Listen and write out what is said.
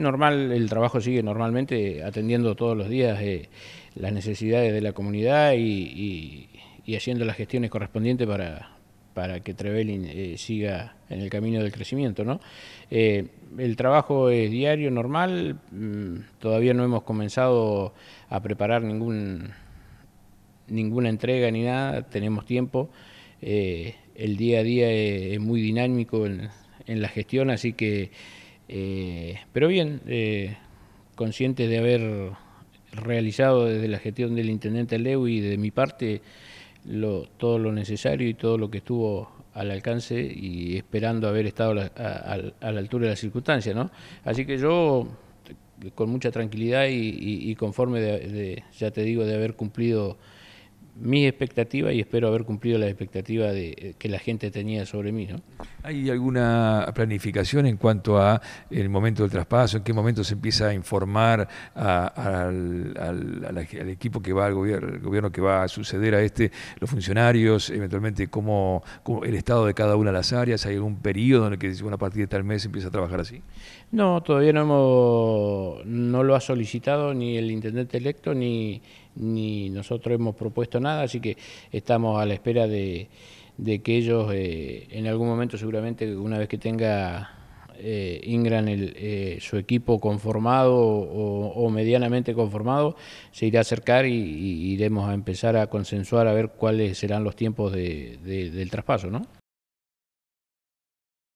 Normal, el trabajo sigue normalmente atendiendo todos los días eh, las necesidades de la comunidad y, haciendo las gestiones correspondientes para, para que Trevelin eh, siga en el camino del crecimiento. ¿no? Eh, el trabajo es diario, normal, mm, todavía no hemos comenzado a preparar ningún, ninguna entrega ni nada, tenemos tiempo, el día a día es, muy dinámico en la gestión, así que... Eh, pero bien, eh, de haber realizado desde la gestión del intendente y de mi parte todo lo necesario y todo lo que estuvo al alcance y esperando haber estado a, la altura de las circunstancias, ¿no? Así que yo con mucha tranquilidad y, conforme ya te digo, de haber cumplido mis expectativas y espero haber cumplido las expectativas de, eh, que la gente tenía sobre mí, ¿no? ¿Hay alguna planificación en cuanto a el momento del traspaso? ¿En qué momento se empieza a informar al, equipo que va al gobierno, el gobierno que va a suceder a este, los funcionarios, eventualmente cómo, el estado de cada una de las áreas? ¿Hay algún periodo en el que bueno, a partir de tal mes empieza a trabajar así? No, todavía no hemos, no lo ha solicitado ni el intendente electo ni, ni nosotros hemos propuesto nada, así que estamos a la espera de de que ellos eh, en algún momento seguramente una vez que tenga eh, eh su equipo conformado o, medianamente conformado, se irá a acercar y, iremos a empezar a consensuar a ver cuáles serán los tiempos de, del traspaso, ¿no?